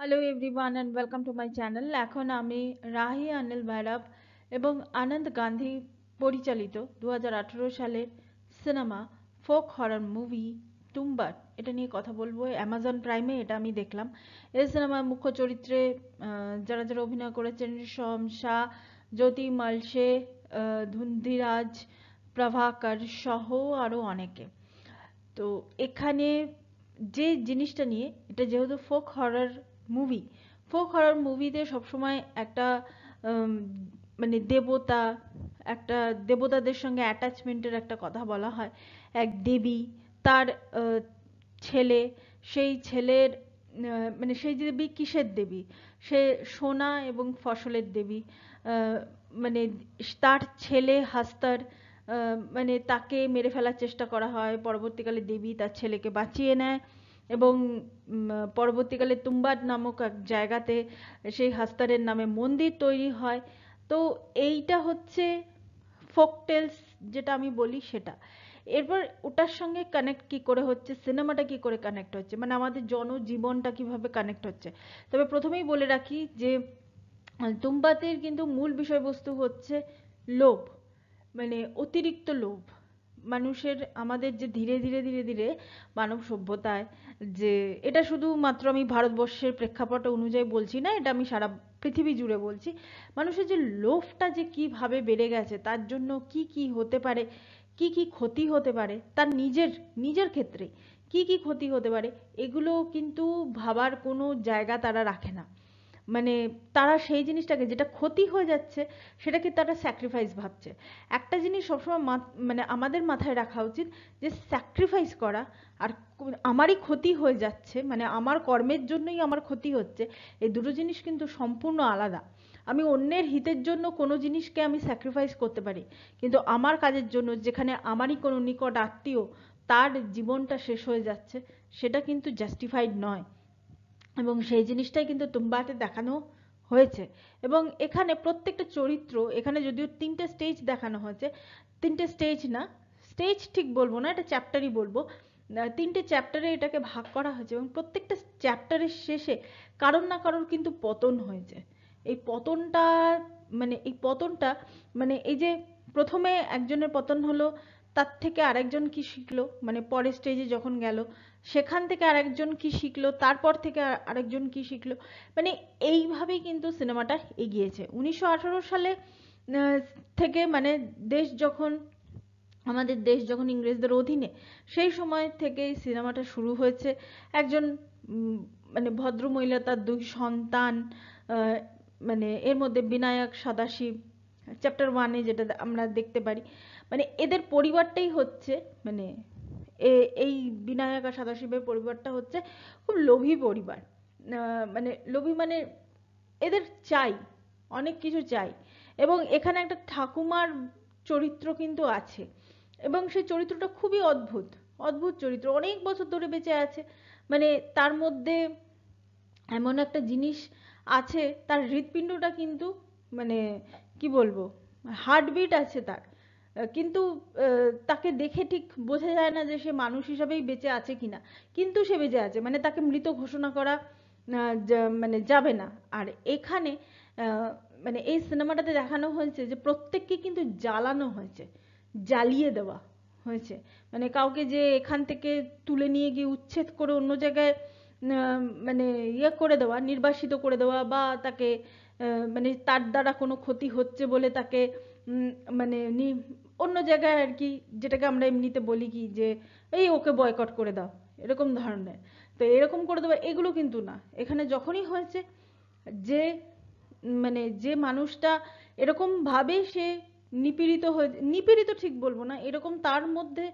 hello everyone and welcome to my channel এখন আমি রাহি আনিল ভৈরব এবং আনন্দ গান্ধী পরিচালিত দু সালের সিনেমা ফোক হরর মুভি তুম্বার এটা নিয়ে কথা বলবো অ্যামাজন প্রাইমে এটা আমি দেখলাম এই সিনেমার মুখ্য চরিত্রে যারা যারা অভিনয় করেছেন শমশা জ্যোতি মালসে ধুন্ধিরাজ প্রভাকর সহ আরও অনেকে তো এখানে যে জিনিসটা নিয়ে এটা যেহেতু folk horror movie folk horror মুভিতে সবসময় একটা মানে দেবতা একটা দেবতাদের সঙ্গে অ্যাটাচমেন্টের একটা কথা বলা হয় এক দেবী তার ছেলে সেই ছেলের মানে সেই দেবী কিসের দেবী সে সোনা এবং ফসলের দেবী মানে তার ছেলে হাস্তার মানে তাকে মেরে ফেলার চেষ্টা করা হয় পরবর্তীকালে দেবী তার ছেলেকে বাঁচিয়ে নেয় এবং পরবর্তীকালে তুম্বাদ নামক এক জায়গাতে সেই হাস্তারের নামে মন্দির তৈরি হয় তো এইটা হচ্ছে ফোকটেলস যেটা আমি বলি সেটা এরপর ওটার সঙ্গে কানেক্ট কি করে হচ্ছে সিনেমাটা কি করে কানেক্ট হচ্ছে মানে আমাদের জনজীবনটা কিভাবে কানেক্ট হচ্ছে তবে প্রথমেই বলে রাখি যে তুম্বাতের কিন্তু মূল বিষয়বস্তু হচ্ছে লোভ মানে অতিরিক্ত লোভ মানুষের আমাদের যে ধীরে ধীরে ধীরে ধীরে মানব সভ্যতায় যে এটা শুধুমাত্র আমি ভারতবর্ষের প্রেক্ষাপট অনুযায়ী বলছি না এটা আমি সারা পৃথিবী জুড়ে বলছি মানুষের যে লোভটা যে কিভাবে বেড়ে গেছে তার জন্য কি কি হতে পারে কি কি ক্ষতি হতে পারে তার নিজের নিজের ক্ষেত্রে কি কি ক্ষতি হতে পারে এগুলো কিন্তু ভাবার কোনো জায়গা তারা রাখে না মানে তারা সেই জিনিসটাকে যেটা ক্ষতি হয়ে যাচ্ছে সেটাকে তারা স্যাক্রিফাইস ভাবছে একটা জিনিস সবসময় মানে আমাদের মাথায় রাখা উচিত যে স্যাক্রিফাইস করা আর আমারই ক্ষতি হয়ে যাচ্ছে মানে আমার কর্মের জন্যই আমার ক্ষতি হচ্ছে এই দুটো জিনিস কিন্তু সম্পূর্ণ আলাদা আমি অন্যের হিতের জন্য কোনো জিনিসকে আমি স্যাক্রিফাইস করতে পারি কিন্তু আমার কাজের জন্য যেখানে আমারই কোনো নিকট আত্মীয় তার জীবনটা শেষ হয়ে যাচ্ছে সেটা কিন্তু জাস্টিফাইড নয় এবং সেই জিনিসটাই কিন্তু তুম্বাতে দেখানো হয়েছে এবং এখানে প্রত্যেকটা চরিত্র এখানে যদিও তিনটে স্টেজ দেখানো হয়েছে তিনটে স্টেজ না স্টেজ ঠিক বলবো না এটা চ্যাপ্টারই বলবো তিনটে চ্যাপ্টারে এটাকে ভাগ করা হয়েছে এবং প্রত্যেকটা চ্যাপ্টারের শেষে কারোর না কারোর কিন্তু পতন হয়েছে এই পতনটা মানে এই পতনটা মানে এই যে প্রথমে একজনের পতন হলো তার থেকে আরেকজন কি শিখলো মানে পরের স্টেজে যখন গেল সেখান থেকে আরেকজন কি শিখলো তারপর থেকে আরেকজন কি শিখলো মানে এইভাবেই কিন্তু সিনেমাটা এগিয়েছে উনিশশো সালে থেকে মানে দেশ যখন আমাদের দেশ যখন ইংরেজদের অধীনে সেই সময় থেকে সিনেমাটা শুরু হয়েছে একজন মানে ভদ্র মহিলা তার দুই সন্তান মানে এর মধ্যে বিনায়ক সদাশিব চ্যাপ্টার ওয়ানে যেটা আমরা দেখতে পারি মানে এদের পরিবারটাই হচ্ছে মানে এই বিনায়ক আর সদাশিবের পরিবারটা হচ্ছে খুব লোভী পরিবার মানে লোভী মানে এদের চাই অনেক কিছু চাই এবং এখানে একটা ঠাকুমার চরিত্র কিন্তু আছে এবং সেই চরিত্রটা খুবই অদ্ভুত অদ্ভুত চরিত্র অনেক বছর ধরে বেঁচে আছে মানে তার মধ্যে এমন একটা জিনিস আছে তার হৃৎপিণ্ডটা কিন্তু মানে কি বলবো হার্টবিট আছে তার কিন্তু তাকে দেখে ঠিক বোঝা যায় না যে সে মানুষ হিসাবেই বেঁচে আছে কিনা কিন্তু সে বেঁচে আছে মানে তাকে মৃত ঘোষণা করা মানে যাবে না আর এখানে মানে এই সিনেমাটাতে দেখানো হয়েছে যে প্রত্যেককে কিন্তু জ্বালানো হয়েছে জ্বালিয়ে দেওয়া হয়েছে মানে কাউকে যে এখান থেকে তুলে নিয়ে গিয়ে উচ্ছেদ করে অন্য জায়গায় মানে ইয়ে করে দেওয়া নির্বাসিত করে দেওয়া বা তাকে মানে তার দ্বারা কোনো ক্ষতি হচ্ছে বলে তাকে মানে অন্য জায়গায় আর কি যেটাকে আমরা এমনিতে বলি কি যে এই ওকে বয়কট করে দাও এরকম ধরনের তো এরকম করে দেবো এগুলো কিন্তু না এখানে যখনই হয়েছে যে মানে যে মানুষটা এরকম ভাবে সে নিপীড়িত হয়ে নিপীড়িত ঠিক বলবো না এরকম তার মধ্যে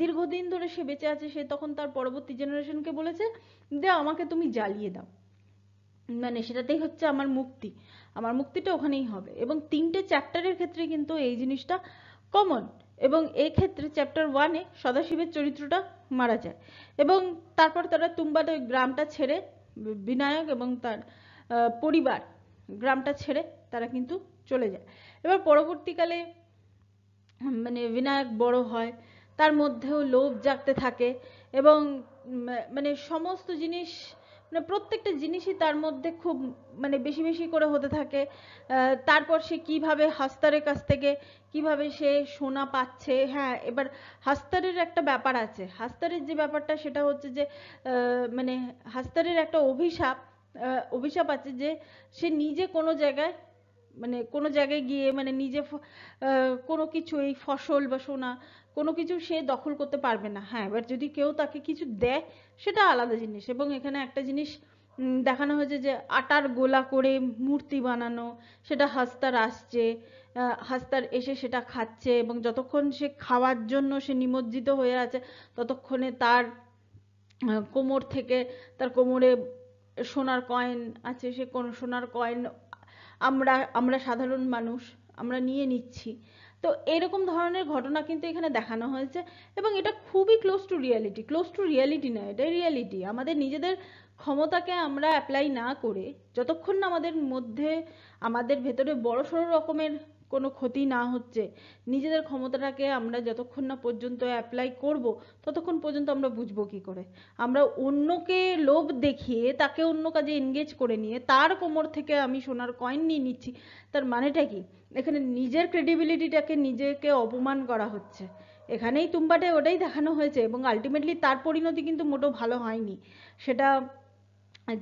দীর্ঘদিন ধরে সে বেঁচে আছে সে তখন তার পরবর্তী জেনারেশনকে বলেছে যে আমাকে তুমি জ্বালিয়ে দাও মানে সেটাতেই হচ্ছে আমার মুক্তি আমার মুক্তিটা ওখানেই হবে এবং তিনটে চ্যাপ্টারের ক্ষেত্রে কিন্তু এই জিনিসটা কমন এবং ক্ষেত্রে চ্যাপ্টার ওয়ানে সদাশিবের চরিত্রটা মারা যায় এবং তারপর তারা তুম্বার ওই গ্রামটা ছেড়ে বিনায়ক এবং তার পরিবার গ্রামটা ছেড়ে তারা কিন্তু চলে যায় এবার পরবর্তীকালে মানে বিনায়ক বড় হয় তার মধ্যেও লোভ জাগতে থাকে এবং মানে সমস্ত জিনিস মানে প্রত্যেকটা জিনিসই তার মধ্যে খুব মানে বেশি বেশি করে হতে থাকে তারপর সে কিভাবে হাস্তারের কাছ থেকে কিভাবে সে সোনা পাচ্ছে হ্যাঁ এবার হাস্তারের একটা ব্যাপার আছে হাস্তারের যে ব্যাপারটা সেটা হচ্ছে যে মানে হাস্তারের একটা অভিশাপ অভিশাপ আছে যে সে নিজে কোনো জায়গায় মানে কোনো জায়গায় গিয়ে মানে নিজে কোনো কিছু এই ফসল বা সোনা কোনো কিছু সে দখল করতে পারবে না হ্যাঁ এবার যদি কেউ তাকে কিছু দেয় সেটা আলাদা জিনিস এবং এখানে একটা জিনিস দেখানো হয়েছে যে আটার গোলা করে মূর্তি বানানো সেটা হাস্তার আসছে হাস্তার এসে সেটা খাচ্ছে এবং যতক্ষণ সে খাওয়ার জন্য সে নিমজ্জিত হয়ে আছে ততক্ষণে তার কোমর থেকে তার কোমরে সোনার কয়েন আছে সে কোন সোনার কয়েন আমরা আমরা সাধারণ মানুষ আমরা নিয়ে নিচ্ছি তো এরকম ধরনের ঘটনা কিন্তু এখানে দেখানো হয়েছে এবং এটা খুবই close to reality close to reality না এটা রিয়ালিটি আমাদের নিজেদের ক্ষমতাকে আমরা অ্যাপ্লাই না করে যতক্ষণ না আমাদের মধ্যে আমাদের ভেতরে বড় সড়ো রকমের কোনো ক্ষতি না হচ্ছে নিজেদের ক্ষমতাটাকে আমরা যতক্ষণ না পর্যন্ত অ্যাপ্লাই করব ততক্ষণ পর্যন্ত আমরা বুঝবো কি করে আমরা অন্যকে লোভ দেখিয়ে তাকে অন্য কাজে এনগেজ করে নিয়ে তার কোমর থেকে আমি সোনার কয়েন নিয়ে নিচ্ছি তার মানেটা কি এখানে নিজের ক্রেডিবিলিটিটাকে নিজেকে অপমান করা হচ্ছে এখানেই তুম্বাটে ওটাই দেখানো হয়েছে এবং আলটিমেটলি তার পরিণতি কিন্তু মোটো ভালো হয়নি সেটা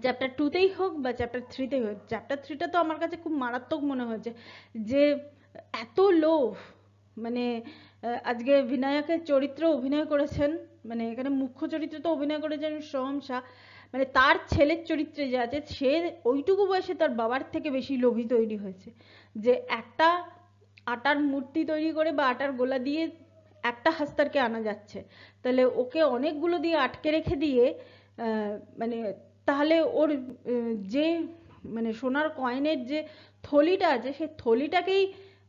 চ্যাপ্টার টুতেই হোক বা চ্যাপ্টার থ্রিতেই হোক চ্যাপ্টার থ্রিটা তো আমার কাছে খুব মারাত্মক মনে হয়েছে যে এত লোভ মানে আজকে বিনায়কের চরিত্র অভিনয় করেছেন মানে এখানে মুখ্য চরিত্র তো অভিনয় করেছেন সোহম শাহ মানে তার ছেলের চরিত্রে যে আছে সে ওইটুকু বয়সে তার বাবার থেকে বেশি লোভী তৈরি হয়েছে যে একটা আটার মূর্তি তৈরি করে বা আটার গোলা দিয়ে একটা হাস্তারকে আনা যাচ্ছে তাহলে ওকে অনেকগুলো দিয়ে আটকে রেখে দিয়ে মানে তাহলে ওর যে মানে সোনার কয়েনের যে থলিটা আছে সেই থলিটাকেই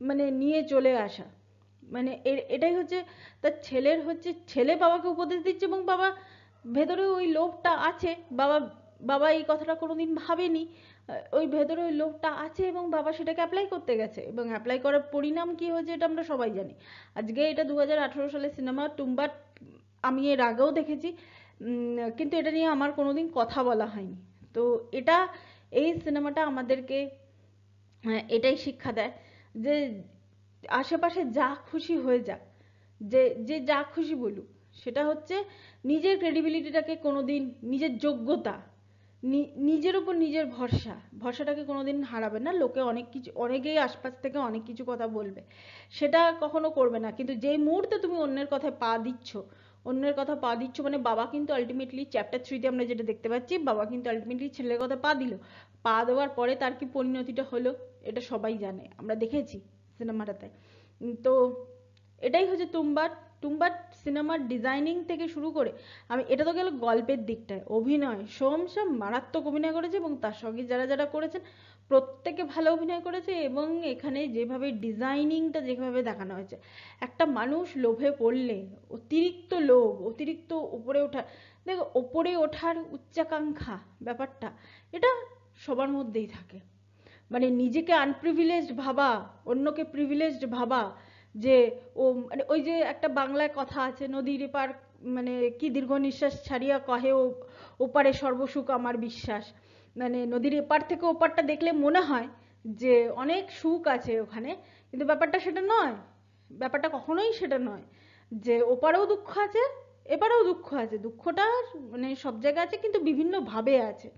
মানে নিয়ে চলে আসা মানে এটাই হচ্ছে তার ছেলের হচ্ছে ছেলে বাবাকে উপদেশ দিচ্ছে এবং বাবা ভেতরে ওই লোভটা আছে বাবা বাবা এই কথাটা কোনোদিন ভাবেনি ওই ভেতরে ওই লোভটা আছে এবং বাবা সেটাকে অ্যাপ্লাই করতে গেছে এবং অ্যাপ্লাই করার পরিণাম কি হয়েছে এটা আমরা সবাই জানি আজকে এটা দু সালের সিনেমা টুম্বাট আমি এর আগেও দেখেছি কিন্তু এটা নিয়ে আমার কোনোদিন কথা বলা হয়নি তো এটা এই সিনেমাটা আমাদেরকে এটাই শিক্ষা দেয় যে আশেপাশে যা খুশি হয়ে যাক যে যে যা খুশি বলুক সেটা হচ্ছে নিজের ক্রেডিবিলিটিটাকে কোনো দিন নিজের যোগ্যতা নিজের উপর নিজের ভরসা ভরসাটাকে কোনোদিন হারাবে না লোকে অনেক কিছু অনেকেই আশপাশ থেকে অনেক কিছু কথা বলবে সেটা কখনো করবে না কিন্তু যেই মুহূর্তে তুমি অন্যের কথায় পা দিচ্ছ অন্যের কথা পা দিচ্ছ মানে বাবা কিন্তু আলটিমেটলি চ্যাপ্টার থ্রিতে আমরা যেটা দেখতে পাচ্ছি বাবা কিন্তু আলটিমেটলি ছেলের কথা পা দিল পা দেওয়ার পরে তার কি পরিণতিটা হলো এটা সবাই জানে আমরা দেখেছি সিনেমাটাতে তো এটাই হচ্ছে তুমবার টুম্বার সিনেমার ডিজাইনিং থেকে শুরু করে আমি এটা তো গেল গল্পের দিকটায় অভিনয় সোম শাহ মারাত্মক অভিনয় করেছে এবং তার সঙ্গে যারা যারা করেছেন প্রত্যেকে ভালো অভিনয় করেছে এবং এখানে যেভাবে ডিজাইনিংটা যেভাবে দেখানো হয়েছে একটা মানুষ লোভে পড়লে অতিরিক্ত লোভ অতিরিক্ত উপরে ওঠা দেখো ওপরে ওঠার উচ্চাকাঙ্ক্ষা ব্যাপারটা এটা সবার মধ্যেই থাকে মানে নিজেকে আনপ্রিভিলেজড ভাবা অন্যকে প্রিভিলেজড ভাবা যে ও মানে ওই যে একটা বাংলায় কথা আছে নদীর এপার মানে কি দীর্ঘ নিঃশ্বাস ছাড়িয়া কহে ও ওপারে সর্বসুখ আমার বিশ্বাস মানে নদীর এপার থেকে ওপারটা দেখলে মনে হয় যে অনেক সুখ আছে ওখানে কিন্তু ব্যাপারটা সেটা নয় ব্যাপারটা কখনোই সেটা নয় যে ওপারেও দুঃখ আছে এপারেও দুঃখ আছে দুঃখটা মানে সব জায়গায় আছে কিন্তু বিভিন্ন ভাবে আছে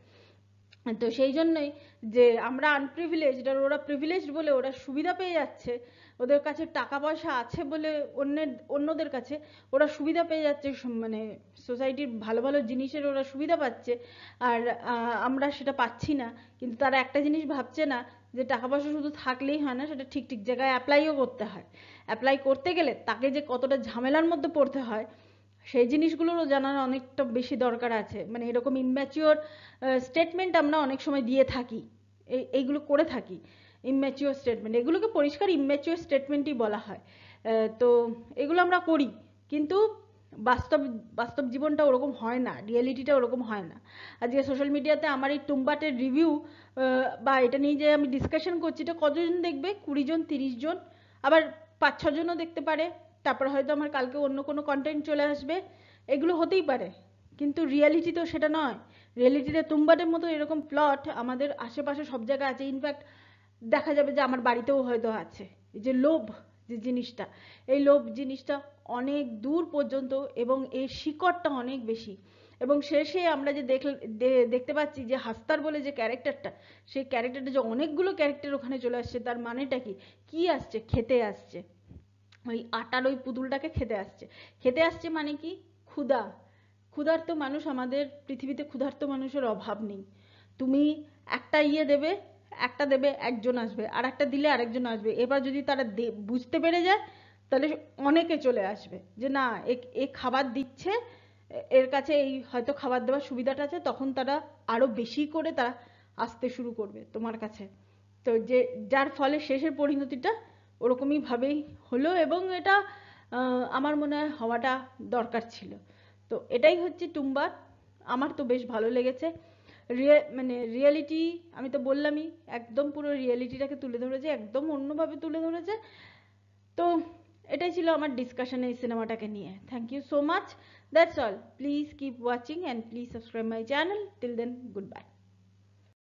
তো সেই জন্যই যে আমরা আনপ্রিভিলেজড আর ওরা প্রিভিলেজড বলে ওরা সুবিধা পেয়ে যাচ্ছে ওদের কাছে টাকা পয়সা আছে বলে অন্যের অন্যদের কাছে ওরা সুবিধা পেয়ে যাচ্ছে মানে সোসাইটির ভালো ভালো জিনিসের ওরা সুবিধা পাচ্ছে আর আমরা সেটা পাচ্ছি না কিন্তু তারা একটা জিনিস ভাবছে না যে টাকা পয়সা শুধু থাকলেই হয় না সেটা ঠিক ঠিক জায়গায় অ্যাপ্লাইও করতে হয় অ্যাপ্লাই করতে গেলে তাকে যে কতটা ঝামেলার মধ্যে পড়তে হয় সেই জিনিসগুলোরও জানার অনেকটা বেশি দরকার আছে মানে এরকম ইম্যাচিওর স্টেটমেন্ট আমরা অনেক সময় দিয়ে থাকি এইগুলো করে থাকি ইম্যাচিওর স্টেটমেন্ট এগুলোকে পরিষ্কার ইম্যাচিওর স্টেটমেন্টই বলা হয় তো এগুলো আমরা করি কিন্তু বাস্তব বাস্তব জীবনটা ওরকম হয় না রিয়েলিটিটা ওরকম হয় না আজকে সোশ্যাল মিডিয়াতে আমার এই টুম্বাটের রিভিউ বা এটা নিয়ে যে আমি ডিসকাশন করছি এটা কতজন দেখবে কুড়ি জন তিরিশ জন আবার পাঁচ ছজনও দেখতে পারে তারপর হয়তো আমার কালকে অন্য কোনো কন্টেন্ট চলে আসবে এগুলো হতেই পারে কিন্তু রিয়ালিটি তো সেটা নয় রিয়েলিটিতে তুম্বাটের মতো এরকম প্লট আমাদের আশেপাশে সব জায়গায় আছে ইনফ্যাক্ট দেখা যাবে যে আমার বাড়িতেও হয়তো আছে এই যে লোভ যে জিনিসটা এই লোভ জিনিসটা অনেক দূর পর্যন্ত এবং এর শিকড়টা অনেক বেশি এবং শেষে আমরা যে দেখতে পাচ্ছি যে হাস্তার বলে যে ক্যারেক্টারটা সেই ক্যারেক্টারটা যে অনেকগুলো ক্যারেক্টার ওখানে চলে আসছে তার মানেটা কি কি আসছে খেতে আসছে ওই আটার ওই পুতুলটাকে খেতে আসছে খেতে আসছে মানে কি ক্ষুধা ক্ষুধার্ত মানুষ আমাদের পৃথিবীতে ক্ষুধার্ত মানুষের অভাব নেই তুমি একটা ইয়ে দেবে একটা দেবে একজন আসবে আর একটা দিলে আরেকজন আসবে এবার যদি তারা বুঝতে পেরে যায় তাহলে অনেকে চলে আসবে যে না এ খাবার দিচ্ছে এর কাছে এই হয়তো খাবার দেওয়ার সুবিধাটা আছে তখন তারা আরো বেশি করে তারা আসতে শুরু করবে তোমার কাছে তো যে যার ফলে শেষের পরিণতিটা ওরকমই ভাবেই হলো এবং এটা আমার মনে হয় হওয়াটা দরকার ছিল তো এটাই হচ্ছে টুম্বার আমার তো বেশ ভালো লেগেছে মানে রিয়ালিটি আমি তো বললামই একদম পুরো রিয়ালিটিটাকে তুলে ধরেছে একদম অন্যভাবে তুলে ধরেছে তো এটাই ছিল আমার ডিসকাশন এই সিনেমাটাকে নিয়ে thank you so much that's all please keep watching and please subscribe my channel till then good bye